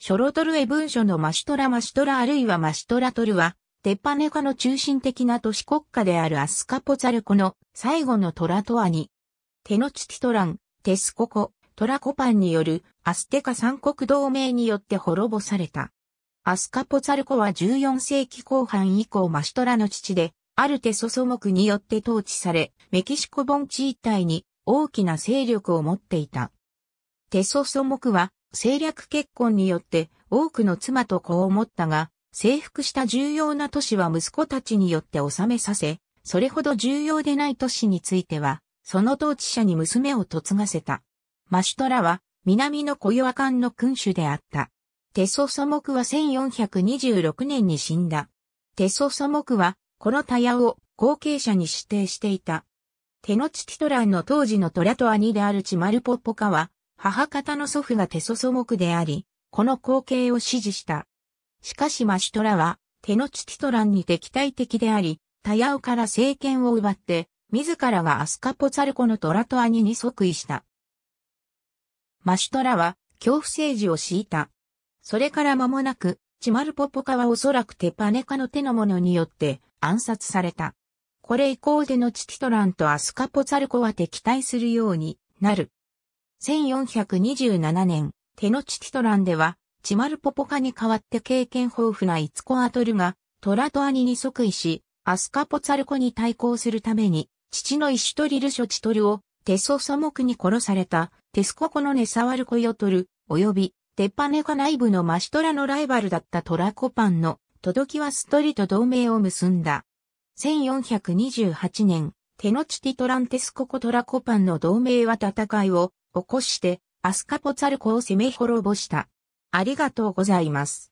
ショロトルエ文書のマシュトラマシュトラあるいはマシュトラトルは、テッパネカの中心的な都市国家であるアスカポザルコの最後のトラトアに、テノチティトラン、テスココ、トラコパンによるアステカ三国同盟によって滅ぼされた。アスカポザルコは14世紀後半以降マシュトラの父で、アルテソソモクによって統治され、メキシコ盆地一帯に大きな勢力を持っていた。テソソモクは政略結婚によって多くの妻と子を持ったが、征服した重要な都市は息子たちによって治めさせ、それほど重要でない都市については、その統治者に娘を嫁がせた。マシュトラは、南のコヨアカンの君主であった。テソソモクは1426年に死んだ。テソソモクは、このタヤを後継者に指定していた。テノチティトランの当時のトラと兄であるチマルポッポカは、母方の祖父が手そ祖目であり、この光景を支持した。しかしマシュトラは、手のチティトランに敵対的であり、タヤオから政権を奪って、自らがアスカポツァルコのトラトアニに即位した。マシュトラは、恐怖政治を敷いた。それから間もなく、チマルポポカはおそらくテパネカの手の者によって暗殺された。これ以降でのチティトランとアスカポツァルコは敵対するようになる。1427年、テノチティトランでは、チマルポポカに代わって経験豊富なイツコアトルが、トラトアニに即位し、アスカポツァルコに対抗するために、父のイシュトリルショチトルを、テソソクに殺された、テスココのネサワルコヨトル、及び、テッパネカ内部のマシトラのライバルだったトラコパンの、トドキワストリと同盟を結んだ。1428年、テノチティトランテスココトラコパンの同盟は戦いを起こして、アスカポツァルコを攻め滅ぼした。ありがとうございます。